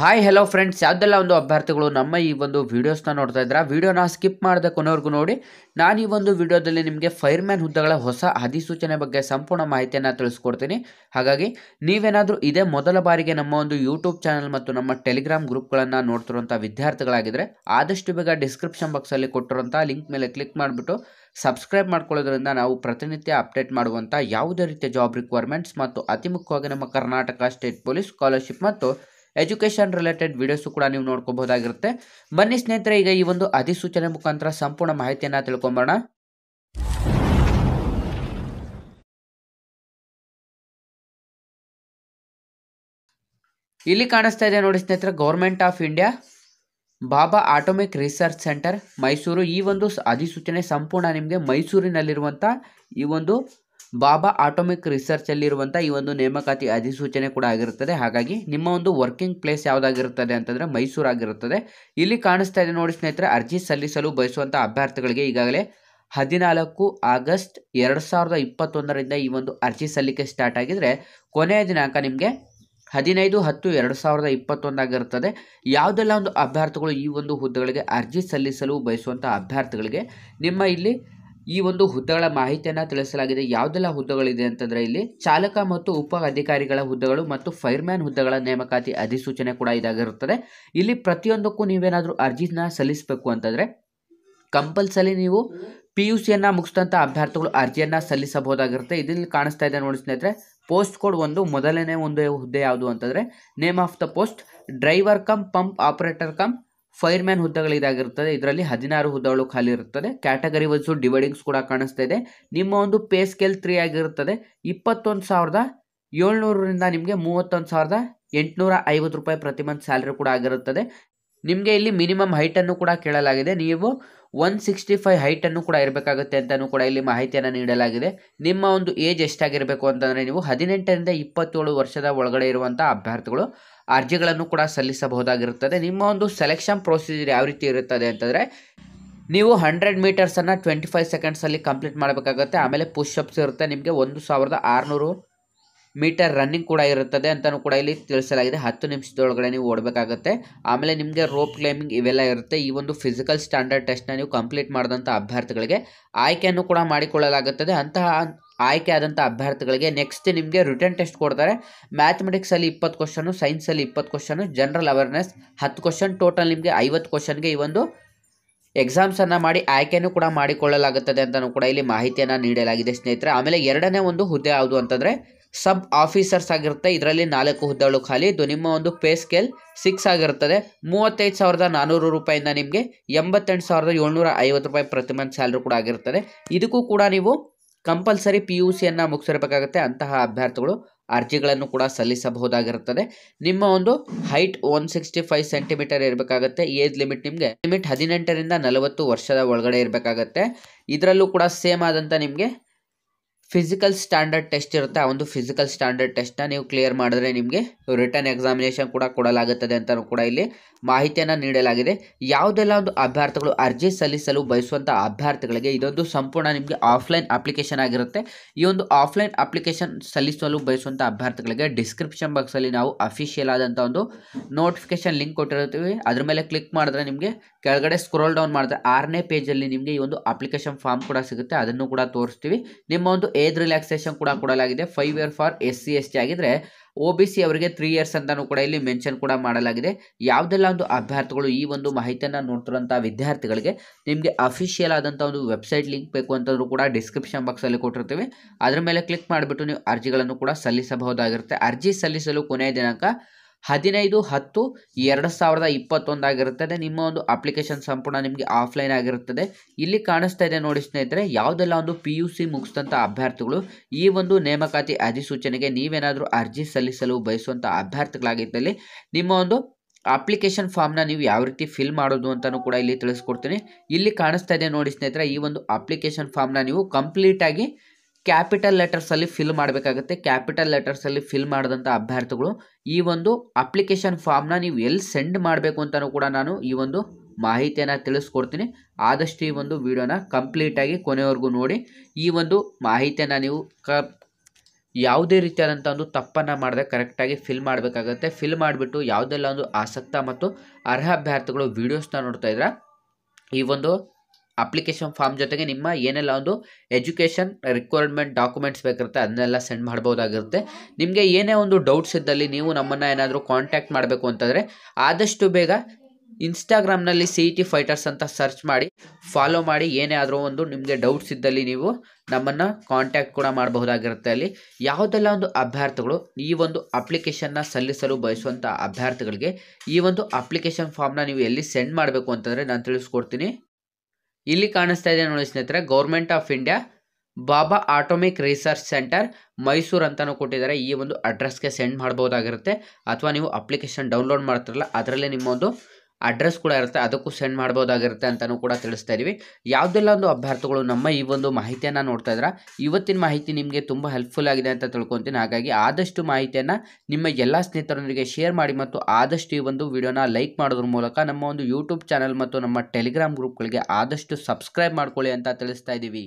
hi hello friends ಯಾವುದೆಲ್ಲ ಒಂದು ಅಭ್ಯರ್ಥಿಗಳು ನಮ್ಮ ಈ ಒಂದು ವೀಡಿಯೋಸ್ನ ನೋಡ್ತಾ ಇದ್ದೀರಾ ವೀಡಿಯೋನ ಸ್ಕಿಪ್ ಮಾಡಿದ ಕೊನೆವರೆಗೂ ನೋಡಿ ನಾನು ಈ ಒಂದು ವಿಡಿಯೋದಲ್ಲಿ ನಿಮಗೆ ಫೈರ್ಮ್ಯಾನ್ ಹುದ್ದೆಗಳ ಹೊಸ ಅಧಿಸೂಚನೆ ಬಗ್ಗೆ ಸಂಪೂರ್ಣ ಮಾಹಿತಿಯನ್ನು ತಿಳಿಸ್ಕೊಡ್ತೀನಿ ಹಾಗಾಗಿ ನೀವೇನಾದರೂ ಇದೇ ಮೊದಲ ಬಾರಿಗೆ ನಮ್ಮ ಒಂದು ಯೂಟ್ಯೂಬ್ ಚಾನಲ್ ಮತ್ತು ನಮ್ಮ ಟೆಲಿಗ್ರಾಮ್ ಗ್ರೂಪ್ಗಳನ್ನು ನೋಡ್ತಿರುವಂಥ ವಿದ್ಯಾರ್ಥಿಗಳಾಗಿದ್ದರೆ ಆದಷ್ಟು ಬೇಗ ಡಿಸ್ಕ್ರಿಪ್ಷನ್ ಬಾಕ್ಸಲ್ಲಿ ಕೊಟ್ಟಿರುವಂಥ ಲಿಂಕ್ ಮೇಲೆ ಕ್ಲಿಕ್ ಮಾಡಿಬಿಟ್ಟು ಸಬ್ಸ್ಕ್ರೈಬ್ ಮಾಡ್ಕೊಳ್ಳೋದ್ರಿಂದ ನಾವು ಪ್ರತಿನಿತ್ಯ ಅಪ್ಡೇಟ್ ಮಾಡುವಂಥ ಯಾವುದೇ ರೀತಿಯ ಜಾಬ್ ರಿಕ್ವೈರ್ಮೆಂಟ್ಸ್ ಮತ್ತು ಅತಿ ಮುಖ್ಯವಾಗಿ ನಮ್ಮ ಕರ್ನಾಟಕ ಸ್ಟೇಟ್ ಪೊಲೀಸ್ ಸ್ಕಾಲರ್ಶಿಪ್ ಮತ್ತು ಎಜುಕೇಶನ್ ರಿಲೇಟೆಡ್ ವಿಡಿಯೋಸ್ ಕೂಡ ನೀವು ನೋಡ್ಕೋಬಹುದಾಗಿರುತ್ತೆ ಬನ್ನಿ ಸ್ನೇಹಿತರೆ ಈಗ ಈ ಒಂದು ಅಧಿಸೂಚನೆ ಮುಖಾಂತರ ಸಂಪೂರ್ಣ ಮಾಹಿತಿಯನ್ನು ತಿಳ್ಕೊಂಬೋಣ ಇಲ್ಲಿ ಕಾಣಿಸ್ತಾ ಇದೆ ನೋಡಿ ಸ್ನೇಹಿತರೆ government of India Bhabha atomic research centre Mysuru ಈ ಒಂದು ಅಧಿಸೂಚನೆ ಸಂಪೂರ್ಣ ನಿಮಗೆ ಮೈಸೂರಿನಲ್ಲಿರುವಂಥ ಈ ಒಂದು ಬಾಬಾ ಆಟೋಮಿಕ್ ರಿಸರ್ಚಲ್ಲಿರುವಂಥ ಈ ಒಂದು ನೇಮಕಾತಿ ಅಧಿಸೂಚನೆ ಕೂಡ ಆಗಿರುತ್ತದೆ ಹಾಗಾಗಿ ನಿಮ್ಮ ಒಂದು ವರ್ಕಿಂಗ್ ಪ್ಲೇಸ್ ಯಾವುದಾಗಿರುತ್ತದೆ ಅಂತಂದರೆ ಮೈಸೂರು ಆಗಿರುತ್ತದೆ ಇಲ್ಲಿ ಕಾಣಿಸ್ತಾ ಇದೆ ನೋಡಿ ಸ್ನೇಹಿತರೆ ಅರ್ಜಿ ಸಲ್ಲಿಸಲು ಬಯಸುವಂಥ ಅಭ್ಯರ್ಥಿಗಳಿಗೆ ಈಗಾಗಲೇ ಹದಿನಾಲ್ಕು ಆಗಸ್ಟ್ ಎರಡು ಸಾವಿರದ ಇಪ್ಪತ್ತೊಂದರಿಂದ ಈ ಒಂದು ಅರ್ಜಿ ಸಲ್ಲಿಕೆ ಸ್ಟಾರ್ಟ್ ಆಗಿದ್ರೆ ಕೊನೆಯ ದಿನಾಂಕ ನಿಮಗೆ ಹದಿನೈದು ಹತ್ತು ಎರಡು ಸಾವಿರದ ಇಪ್ಪತ್ತೊಂದಾಗಿರುತ್ತದೆ ಯಾವುದೆಲ್ಲ ಒಂದು ಅಭ್ಯರ್ಥಿಗಳು ಈ ಒಂದು ಹುದ್ದೆಗಳಿಗೆ ಅರ್ಜಿ ಸಲ್ಲಿಸಲು ಬಯಸುವಂಥ ಅಭ್ಯರ್ಥಿಗಳಿಗೆ ನಿಮ್ಮ ಇಲ್ಲಿ ಈ ಒಂದು ಹುದ್ದೆಗಳ ಮಾಹಿತಿಯನ್ನು ತಿಳಿಸಲಾಗಿದೆ ಯಾವುದೆಲ್ಲ ಹುದ್ದೆಗಳಿದೆ ಅಂತಂದ್ರೆ ಇಲ್ಲಿ ಚಾಲಕ ಮತ್ತು ಉಪ ಅಧಿಕಾರಿಗಳ ಹುದ್ದೆಗಳು ಮತ್ತು ಫೈರ್ಮ್ಯಾನ್ ಹುದ್ದೆಗಳ ನೇಮಕಾತಿ ಅಧಿಸೂಚನೆ ಕೂಡ ಇದಾಗಿರುತ್ತದೆ ಇಲ್ಲಿ ಪ್ರತಿಯೊಂದಕ್ಕೂ ನೀವೇನಾದರೂ ಅರ್ಜಿನ ಸಲ್ಲಿಸಬೇಕು ಅಂತಂದ್ರೆ ಕಂಪಲ್ಸರಿ ನೀವು ಪಿ ಯು ಸಿಯನ್ನು ಮುಗಿಸಿದಂಥ ಅಭ್ಯರ್ಥಿಗಳು ಅರ್ಜಿಯನ್ನ ಸಲ್ಲಿಸಬಹುದಾಗಿರುತ್ತೆ ಇದರಲ್ಲಿ ಕಾಣಿಸ್ತಾ ಇದೆ ನೋಡಿ ಸ್ನೇಹಿತರೆ ಪೋಸ್ಟ್ ಕೋಡ್ ಒಂದು ಮೊದಲನೇ ಒಂದು ಹುದ್ದೆ ಯಾವುದು ಅಂತಂದ್ರೆ name of the post driver cum pump operator cum fireman ಹುದ್ದೆಗಳು ಇದಾಗಿರುತ್ತದೆ ಇದರಲ್ಲಿ ಹದಿನಾರು ಹುದ್ದೆಗಳು ಖಾಲಿ ಇರುತ್ತದೆ ಕ್ಯಾಟಗರಿ ವೈಸು ಡಿವೈಡಿಂಗ್ಸ್ ಕೂಡ ಕಾಣಿಸ್ತಾ ಇದೆ ನಿಮ್ಮ ಒಂದು ಪೇ ಸ್ಕೇಲ್ ತ್ರೀ ಆಗಿರುತ್ತದೆ ಇಪ್ಪತ್ತೊಂದು ಸಾವಿರದ ಏಳ್ನೂರರಿಂದ ನಿಮಗೆ ಮೂವತ್ತೊಂದು ಸಾವಿರದ ಎಂಟುನೂರ ಐವತ್ತು ರೂಪಾಯಿ ಪ್ರತಿ ಮಂತ್ ಸ್ಯಾಲ್ರಿ ಕೂಡ ಆಗಿರುತ್ತದೆ ನಿಮಗೆ ಇಲ್ಲಿ ಮಿನಿಮಮ್ ಹೈಟನ್ನು ಕೂಡ ಕೇಳಲಾಗಿದೆ ನೀವು ಒನ್ ಸಿಕ್ಸ್ಟಿ ಫೈವ್ ಹೈಟನ್ನು ಕೂಡ ಇರಬೇಕಾಗುತ್ತೆ ಅಂತಲೂ ಕೂಡ ಇಲ್ಲಿ ಮಾಹಿತಿಯನ್ನು ನೀಡಲಾಗಿದೆ ನಿಮ್ಮ ಒಂದು ಏಜ್ ಎಷ್ಟಾಗಿರಬೇಕು ಅಂತಂದರೆ ನೀವು ಹದಿನೆಂಟರಿಂದ ಇಪ್ಪತ್ತೇಳು ವರ್ಷದ ಒಳಗಡೆ ಇರುವಂಥ ಅಭ್ಯರ್ಥಿಗಳು ಅರ್ಜಿಗಳನ್ನು ಕೂಡ ಸಲ್ಲಿಸಬಹುದಾಗಿರುತ್ತದೆ ನಿಮ್ಮ ಒಂದು ಸೆಲೆಕ್ಷನ್ ಪ್ರೊಸೀಜರ್ ಯಾವ ರೀತಿ ಇರುತ್ತದೆ ಅಂತಂದರೆ ನೀವು ಹಂಡ್ರೆಡ್ ಮೀಟರ್ಸನ್ನು ಟ್ವೆಂಟಿ ಫೈವ್ ಸೆಕೆಂಡ್ಸಲ್ಲಿ ಕಂಪ್ಲೀಟ್ ಮಾಡಬೇಕಾಗುತ್ತೆ ಆಮೇಲೆ ಪುಷ್ ಅಪ್ಸ್ ಇರುತ್ತೆ ನಿಮಗೆ ಒಂದು ಸಾವಿರದ ಆರುನೂರು ಮೀಟರ್ ರನ್ನಿಂಗ್ ಕೂಡ ಇರುತ್ತದೆ ಅಂತಲೂ ಕೂಡ ಇಲ್ಲಿ ತಿಳಿಸಲಾಗಿದೆ ಹತ್ತು ನಿಮಿಷದೊಳಗಡೆ ನೀವು ಓಡಬೇಕಾಗುತ್ತೆ ಆಮೇಲೆ ನಿಮಗೆ ರೋಪ್ ಕ್ಲೈಂಬಿಂಗ್ ಇವೆಲ್ಲ ಇರುತ್ತೆ ಈ ಒಂದು ಫಿಸಿಕಲ್ ಸ್ಟ್ಯಾಂಡರ್ಡ್ ಟೆಸ್ಟ್ನ ನೀವು ಕಂಪ್ಲೀಟ್ ಮಾಡಿದಂಥ ಅಭ್ಯರ್ಥಿಗಳಿಗೆ ಆಯ್ಕೆಯನ್ನು ಕೂಡ ಮಾಡಿಕೊಳ್ಳಲಾಗುತ್ತದೆ ಅಂತಹ ಆಯ್ಕೆ ಆದಂಥ ಅಭ್ಯರ್ಥಿಗಳಿಗೆ ನೆಕ್ಸ್ಟ್ ನಿಮಗೆ ರಿಟರ್ನ್ ಟೆಸ್ಟ್ ಕೊಡ್ತಾರೆ ಮ್ಯಾಥಮೆಟಿಕ್ಸಲ್ಲಿ ಇಪ್ಪತ್ತು ಕ್ವಶನು ಸೈನ್ಸಲ್ಲಿ ಇಪ್ಪತ್ತು ಕ್ವಶನು ಜನರಲ್ ಅವೇರ್ನೆಸ್ ಹತ್ತು ಕ್ವಶನ್ ಟೋಟಲ್ ನಿಮಗೆ ಐವತ್ತು ಕ್ವಶನ್ಗೆ ಈ ಒಂದು ಎಕ್ಸಾಮ್ಸನ್ನು ಮಾಡಿ ಆಯ್ಕೆಯನ್ನು ಕೂಡ ಮಾಡಿಕೊಳ್ಳಲಾಗುತ್ತದೆ ಅಂತಲೂ ಕೂಡ ಇಲ್ಲಿ ಮಾಹಿತಿಯನ್ನು ನೀಡಲಾಗಿದೆ ಸ್ನೇಹಿತರೆ ಆಮೇಲೆ ಎರಡನೇ ಒಂದು ಹುದ್ದೆ ಯಾವುದು ಅಂತಂದರೆ ಸಬ್ ಆಫೀಸರ್ಸ್ ಆಗಿರುತ್ತೆ ಇದರಲ್ಲಿ ನಾಲ್ಕು ಹುದ್ದೆಗಳು ಖಾಲಿ ಇದು ನಿಮ್ಮ ಒಂದು ಪೇ ಸ್ಕೇಲ್ ಸಿಕ್ಸ್ ಆಗಿರುತ್ತದೆ ಮೂವತ್ತೈದು ಸಾವಿರದ ನಾನ್ನೂರು ರೂಪಾಯಿಂದ ನಿಮಗೆ ಎಂಬತ್ತೆಂಟು ಸಾವಿರದ ಏಳ್ನೂರ ಐವತ್ತು ರೂಪಾಯಿ ಪ್ರತಿ ಮಂತ್ ಸ್ಯಾಲ್ರಿ ಕೂಡ ಆಗಿರ್ತದೆ ಇದಕ್ಕೂ ಕೂಡ ನೀವು ಕಂಪಲ್ಸರಿ ಪಿ ಯು ಸಿಯನ್ನು ಮುಗಿಸಿರಬೇಕಾಗುತ್ತೆ ಅಂತಹ ಅಭ್ಯರ್ಥಿಗಳು ಅರ್ಜಿಗಳನ್ನು ಕೂಡ ಸಲ್ಲಿಸಬಹುದಾಗಿರುತ್ತದೆ ನಿಮ್ಮ ಒಂದು height one sixty five centimetre ಇರಬೇಕಾಗುತ್ತೆ ಏಜ್ ಲಿಮಿಟ್ ನಿಮಗೆ ಲಿಮಿಟ್ ಹದಿನೆಂಟರಿಂದ ನಲವತ್ತು ವರ್ಷದ ಒಳಗಡೆ ಇರಬೇಕಾಗತ್ತೆ ಇದರಲ್ಲೂ ಕೂಡ ಸೇಮ್ ಆದಂಥ ನಿಮಗೆ ಫಿಸಿಕಲ್ ಸ್ಟ್ಯಾಂಡರ್ಡ್ ಟೆಸ್ಟ್ ಇರುತ್ತೆ ಆ ಒಂದು ಫಿಸಿಕಲ್ ಸ್ಟ್ಯಾಂಡರ್ಡ್ ಟೆಸ್ಟ್ನ ನೀವು ಕ್ಲಿಯರ್ ಮಾಡಿದ್ರೆ ನಿಮಗೆ ರಿಟರ್ನ್ ಎಕ್ಸಾಮಿನೇಷನ್ ಕೂಡ ಕೊಡಲಾಗುತ್ತದೆ ಅಂತಲೂ ಕೂಡ ಇಲ್ಲಿ ಮಾಹಿತಿಯನ್ನು ನೀಡಲಾಗಿದೆ ಯಾವುದೆಲ್ಲ ಒಂದು ಅಭ್ಯರ್ಥಿಗಳು ಅರ್ಜಿ ಸಲ್ಲಿಸಲು ಬಯಸುವಂಥ ಅಭ್ಯರ್ಥಿಗಳಿಗೆ ಇದೊಂದು ಸಂಪೂರ್ಣ ನಿಮಗೆ ಆಫ್ಲೈನ್ ಅಪ್ಲಿಕೇಶನ್ ಆಗಿರುತ್ತೆ ಈ ಒಂದು ಆಫ್ಲೈನ್ ಅಪ್ಲಿಕೇಶನ್ ಸಲ್ಲಿಸಲು ಬಯಸುವಂಥ ಅಭ್ಯರ್ಥಿಗಳಿಗೆ ಡಿಸ್ಕ್ರಿಪ್ಷನ್ ಬಾಕ್ಸಲ್ಲಿ ನಾವು ಅಫಿಷಿಯಲ್ ಆದಂಥ ಒಂದು ನೋಟಿಫಿಕೇಶನ್ ಲಿಂಕ್ ಕೊಟ್ಟಿರ್ತೀವಿ ಅದ್ರ ಮೇಲೆ ಕ್ಲಿಕ್ ಮಾಡಿದ್ರೆ ನಿಮಗೆ ಕೆಳಗಡೆ ಸ್ಕ್ರೋಲ್ ಡೌನ್ ಮಾಡಿದ್ರೆ ಆರನೇ ಪೇಜಲ್ಲಿ ನಿಮಗೆ ಈ ಒಂದು ಅಪ್ಲಿಕೇಶನ್ ಫಾರ್ಮ್ ಕೂಡ ಸಿಗುತ್ತೆ ಅದನ್ನು ಕೂಡ ತೋರಿಸ್ತೀವಿ ನಿಮ್ಮ ಒಂದು ಏಜ್ ರಿಲ್ಯಾಕ್ಸೇಷನ್ ಕೂಡ ಕೊಡಲಾಗಿದೆ five year for S C S T ಆಗಿದ್ರೆ ಒ ಬಿ ಸಿ ಅವರಿಗೆ ತ್ರೀ ಇಯರ್ಸ್ ಅಂತಾನೂ ಕೂಡ ಇಲ್ಲಿ ಮೆನ್ಷನ್ ಕೂಡ ಮಾಡಲಾಗಿದೆ ಯಾವುದೆಲ್ಲ ಒಂದು ಅಭ್ಯರ್ಥಿಗಳು ಈ ಒಂದು ಮಾಹಿತಿಯನ್ನು ನೋಡ್ತಿರುವಂತಹ ವಿದ್ಯಾರ್ಥಿಗಳಿಗೆ ನಿಮಗೆ ಅಫಿಷಿಯಲ್ ಆದಂಥ ಒಂದು ವೆಬ್ಸೈಟ್ ಲಿಂಕ್ ಬೇಕು ಅಂತ ಕೂಡ ಡಿಸ್ಕ್ರಿಪ್ಷನ್ ಬಾಕ್ಸಲ್ಲಿ ಕೊಟ್ಟಿರ್ತೀವಿ ಅದರ ಮೇಲೆ ಕ್ಲಿಕ್ ಮಾಡಿಬಿಟ್ಟು ನೀವು ಅರ್ಜಿಗಳನ್ನು ಕೂಡ ಸಲ್ಲಿಸಬಹುದಾಗಿರುತ್ತೆ ಅರ್ಜಿ ಸಲ್ಲಿಸಲು ಕೊನೆಯ ದಿನಾಂಕ ಹದಿನೈದು ಹತ್ತು ಎರಡು ಸಾವಿರದ ಇಪ್ಪತ್ತೊಂದಾಗಿರುತ್ತದೆ ನಿಮ್ಮ ಒಂದು ಅಪ್ಲಿಕೇಶನ್ ಸಂಪೂರ್ಣ ನಿಮಗೆ ಆಫ್ಲೈನ್ ಆಗಿರುತ್ತದೆ ಇಲ್ಲಿ ಕಾಣಿಸ್ತಾ ಇದೆ ನೋಡಿ ಸ್ನೇಹಿತರೆ ಯಾವುದೆಲ್ಲ ಒಂದು ಪಿ ಯು ಸಿ ಮುಗಿಸಿದಂಥ ಅಭ್ಯರ್ಥಿಗಳು ಈ ಒಂದು ನೇಮಕಾತಿ ಅಧಿಸೂಚನೆಗೆ ನೀವೇನಾದರೂ ಅರ್ಜಿ ಸಲ್ಲಿಸಲು ಬಯಸುವಂಥ ಅಭ್ಯರ್ಥಿಗಳಾಗಿದ್ದಲ್ಲಿ ನಿಮ್ಮ ಒಂದು ಅಪ್ಲಿಕೇಶನ್ ಫಾರ್ಮ್ನ ನೀವು ಯಾವ ರೀತಿ ಫಿಲ್ ಮಾಡೋದು ಅಂತಲೂ ಕೂಡ ಇಲ್ಲಿ ತಿಳಿಸ್ಕೊಡ್ತೀನಿ ಇಲ್ಲಿ ಕಾಣಿಸ್ತಾ ಇದೆ ನೋಡಿ ಸ್ನೇಹಿತರೆ ಈ ಒಂದು ಅಪ್ಲಿಕೇಶನ್ ಫಾರ್ಮ್ನ ನೀವು ಕಂಪ್ಲೀಟಾಗಿ ಕ್ಯಾಪಿಟಲ್ ಲೆಟರ್ಸಲ್ಲಿ ಫಿಲ್ ಮಾಡಬೇಕಾಗುತ್ತೆ ಕ್ಯಾಪಿಟಲ್ ಲೆಟರ್ಸಲ್ಲಿ ಫಿಲ್ ಮಾಡಿದಂಥ ಅಭ್ಯರ್ಥಿಗಳು ಈ ಒಂದು ಅಪ್ಲಿಕೇಶನ್ ಫಾರ್ಮ್ನ ನೀವು ಎಲ್ಲಿ ಸೆಂಡ್ ಮಾಡಬೇಕು ಅಂತಲೂ ಕೂಡ ನಾನು ಈ ಒಂದು ಮಾಹಿತಿಯನ್ನು ತಿಳಿಸ್ಕೊಡ್ತೀನಿ ಆದಷ್ಟು ಈ ಒಂದು ವಿಡಿಯೋನ ಕಂಪ್ಲೀಟಾಗಿ ಕೊನೆವರೆಗೂ ನೋಡಿ ಈ ಒಂದು ಮಾಹಿತಿಯನ್ನು ನೀವು ಕ ಯಾವುದೇ ರೀತಿಯಾದಂಥ ಒಂದು ತಪ್ಪನ್ನು ಮಾಡದೆ ಕರೆಕ್ಟಾಗಿ ಫಿಲ್ ಮಾಡಬೇಕಾಗತ್ತೆ ಫಿಲ್ ಮಾಡಿಬಿಟ್ಟು ಯಾವುದೆಲ್ಲ ಒಂದು ಆಸಕ್ತ ಮತ್ತು ಅರ್ಹ ಅಭ್ಯರ್ಥಿಗಳು ವೀಡಿಯೋಸ್ನ ನೋಡ್ತಾ ಇದ್ರೆ ಈ ಒಂದು ಅಪ್ಲಿಕೇಶನ್ ಫಾರ್ಮ್ ಜೊತೆಗೆ ನಿಮ್ಮ ಏನೆಲ್ಲ ಒಂದು ಎಜುಕೇಷನ್ ರಿಕ್ವೈರ್ಮೆಂಟ್ ಡಾಕ್ಯುಮೆಂಟ್ಸ್ ಬೇಕಿರುತ್ತೆ ಅದನ್ನೆಲ್ಲ ಸೆಂಡ್ ಮಾಡ್ಬೋದಾಗಿರುತ್ತೆ ನಿಮಗೆ ಏನೇ ಒಂದು ಡೌಟ್ಸ್ ಇದ್ದಲ್ಲಿ ನೀವು ನಮ್ಮನ್ನು ಏನಾದರೂ ಕಾಂಟ್ಯಾಕ್ಟ್ ಮಾಡಬೇಕು ಅಂತಂದರೆ ಆದಷ್ಟು ಬೇಗ ಇನ್ಸ್ಟಾಗ್ರಾಮ್ನಲ್ಲಿ ಸಿ ಇ ಟಿ ಫೈಟರ್ಸ್ ಅಂತ ಸರ್ಚ್ ಮಾಡಿ ಫಾಲೋ ಮಾಡಿ ಏನೇ ಆದರೂ ಒಂದು ನಿಮಗೆ ಡೌಟ್ಸ್ ಇದ್ದಲ್ಲಿ ನೀವು ನಮ್ಮನ್ನು ಕಾಂಟ್ಯಾಕ್ಟ್ ಕೂಡ ಮಾಡಬಹುದಾಗಿರುತ್ತೆ ಅಲ್ಲಿ ಯಾವುದೆಲ್ಲ ಒಂದು ಅಭ್ಯರ್ಥಿಗಳು ಈ ಒಂದು ಅಪ್ಲಿಕೇಶನ್ನ ಸಲ್ಲಿಸಲು ಬಯಸುವಂಥ ಅಭ್ಯರ್ಥಿಗಳಿಗೆ ಈ ಒಂದು ಅಪ್ಲಿಕೇಶನ್ ಫಾರ್ಮ್ನ ನೀವು ಎಲ್ಲಿ ಸೆಂಡ್ ಮಾಡಬೇಕು ಅಂತಂದರೆ ನಾನು ತಿಳಿಸ್ಕೊಡ್ತೀನಿ ಇಲ್ಲಿ ಕಾಣಿಸ್ತಾ ಇದೆ ನೋಡಿ ಸ್ನೇಹಿತರೆ government of India Bhabha atomic research centre Mysuru ಅಂತಲೂ ಕೊಟ್ಟಿದ್ದಾರೆ ಈ ಒಂದು ಅಡ್ರೆಸ್ಗೆ ಸೆಂಡ್ ಮಾಡ್ಬೋದಾಗಿರುತ್ತೆ ಅಥವಾ ನೀವು ಅಪ್ಲಿಕೇಶನ್ ಡೌನ್ಲೋಡ್ ಮಾಡ್ತಿರಲ್ಲ ಅದರಲ್ಲೇ ನಿಮ್ಮ ಒಂದು ಅಡ್ರೆಸ್ ಕೂಡ ಇರುತ್ತೆ ಅದಕ್ಕೂ ಸೆಂಡ್ ಮಾಡ್ಬೋದಾಗಿರುತ್ತೆ ಅಂತಲೂ ಕೂಡ ತಿಳಿಸ್ತಾ ಇದ್ದೀವಿ ಯಾವುದೆಲ್ಲ ಒಂದು ಅಭ್ಯರ್ಥಿಗಳು ನಮ್ಮ ಈ ಒಂದು ಮಾಹಿತಿಯನ್ನು ನೋಡ್ತಾ ಇದ್ರ ಇವತ್ತಿನ ಮಾಹಿತಿ ನಿಮಗೆ ತುಂಬ ಹೆಲ್ಪ್ಫುಲ್ ಆಗಿದೆ ಅಂತ ತಿಳ್ಕೊತೀನಿ ಹಾಗಾಗಿ ಆದಷ್ಟು ಮಾಹಿತಿಯನ್ನು ನಿಮ್ಮ ಎಲ್ಲ ಸ್ನೇಹಿತರೊಂದಿಗೆ ಶೇರ್ ಮಾಡಿ ಮತ್ತು ಆದಷ್ಟು ಈ ಒಂದು ವಿಡಿಯೋನ ಲೈಕ್ ಮಾಡೋದ್ರ ಮೂಲಕ ನಮ್ಮ ಒಂದು ಯೂಟ್ಯೂಬ್ ಚಾನಲ್ ಮತ್ತು ನಮ್ಮ ಟೆಲಿಗ್ರಾಮ್ ಗ್ರೂಪ್ಗಳಿಗೆ ಆದಷ್ಟು ಸಬ್ಸ್ಕ್ರೈಬ್ ಮಾಡ್ಕೊಳ್ಳಿ ಅಂತ ತಿಳಿಸ್ತಾ ಇದ್ದೀವಿ